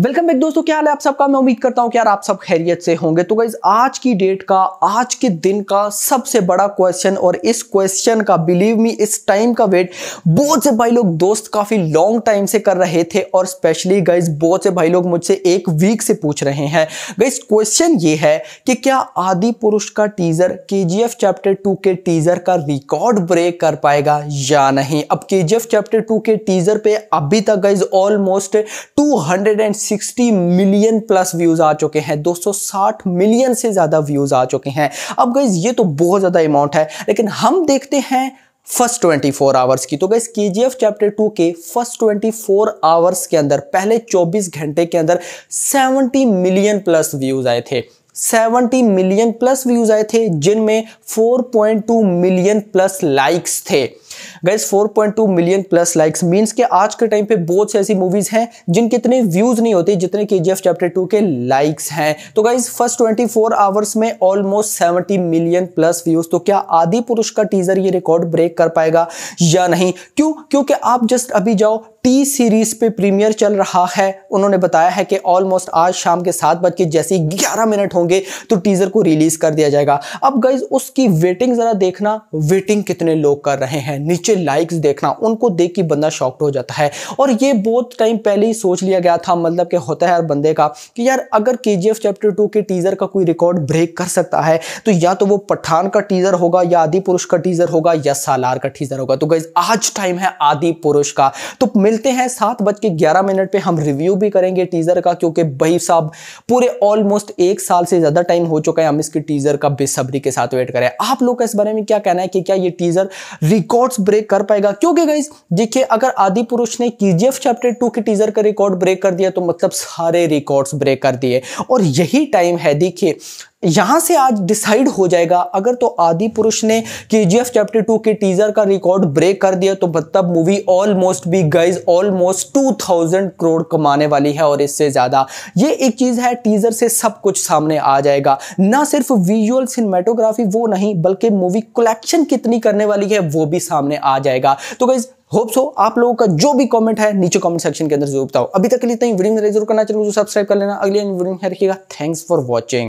welcome back दोस्तों क्या हाल है आप सबका मैं उम्मीद करता हूं कि यार आप सब खैरियत से होंगे तो गाइज आज की डेट का आज के दिन का सबसे बड़ा क्वेश्चन और इस क्वेश्चन का बिलीव मी इस टाइम का वेट बहुत से भाई लोग दोस्त काफी लॉन्ग टाइम से कर रहे थे और स्पेशली गाइज बहुत से भाई लोग मुझसे एक वीक से पूछ रहे हैं गाइज क्वेश्चन ये है कि क्या आदि पुरुष का टीजर के चैप्टर टू के टीजर का रिकॉर्ड ब्रेक कर पाएगा या नहीं अब के चैप्टर टू के टीजर पे अभी तक guys almost two 360 million plus views आ चुके हैं 260 मिलियन से ज्यादा व्यूज आ चुके हैं अब गई ये तो बहुत ज्यादा अमाउंट है लेकिन हम देखते हैं फर्स्ट 24 आवर्स की तो गई K G F chapter two के फर्स्ट 24 आवर्स के अंदर पहले 24 घंटे के अंदर 70 मिलियन प्लस व्यूज आए थे 70 मिलियन प्लस व्यूज आए थे जिनमें 4.2 मिलियन प्लस लाइक्स थे guys 4.2 million plus likes means के आज के टाइम पे बहुत सी ऐसी मूवीज हैं जिनके इतने व्यूज नहीं होते जितने के जी चैप्टर टू के लाइक्स हैं तो गाइज फर्स्ट ट्वेंटी आवर्स में almost seventy million plus views तो क्या आदि पुरुष का टीजर ये रिकॉर्ड ब्रेक कर पाएगा या नहीं क्यों क्योंकि आप जस्ट अभी जाओ टी सीरीज पे प्रीमियर चल रहा है उन्होंने बताया है कि ऑलमोस्ट आज शाम के सात बज के जैसे ग्यारह मिनट होंगे तो टीजर को रिलीज कर दिया जाएगा अब गाइज उसकी वेटिंग जरा देखना वेटिंग कितने लोग कर रहे हैं नीचे नीचे लाइक्स देखना उनको देख के बंदा शॉक्ट हो जाता है और ये बहुत टाइम पहले ही सोच लिया गया था मतलब कि होता है हर बंदे का कि यार अगर के चैप्टर टू के टीज़र का कोई रिकॉर्ड ब्रेक कर सकता है तो या तो वो पठान का टीज़र होगा या आदि पुरुष का टीज़र होगा या सालार का टीज़र होगा तो गई आज टाइम है आदि पुरुष का तो मिलते हैं सात बज के ग्यारह मिनट पर हम रिव्यू भी करेंगे टीज़र का क्योंकि भाई साहब पूरे ऑलमोस्ट एक साल से ज़्यादा टाइम हो चुका है हम इसके टीज़र का बेसब्री के साथ वेट करें आप लोग का इस बारे में क्या कहना है कि क्या ये टीज़र रिकॉर्ड्स ब्रेक कर पाएगा क्योंकि गाइज देखिए अगर आदि पुरुष ने केजीएफ चैप्टर टू के टीजर का रिकॉर्ड ब्रेक कर दिया तो मतलब सारे रिकॉर्ड्स ब्रेक कर दिए और यही टाइम है देखिए यहां से आज डिसाइड हो जाएगा अगर तो आदि पुरुष ने K G F chapter two के टीजर का रिकॉर्ड ब्रेक कर दिया तो मतलब मूवी ऑलमोस्ट भी guys almost two thousand crore कमाने वाली है और इससे ज्यादा ये एक चीज है टीजर से सब कुछ सामने आ जाएगा ना सिर्फ विजुअल सिनेमाटोग्राफी वो नहीं बल्कि मूवी कलेक्शन कितनी करने वाली है वो भी सामने आ जाएगा तो गाइज होप सो आप लोगों का जो भी कमेंट है नीचे कमेंट सेक्शन के अंदर जरूर बताओ अभी तक के लिए इतना ही वीडियो में जरूर करना चाहिए सब्सक्राइब कर लेना अगले वीडियो में रखिएगा थैंक्स फॉर वॉचिंग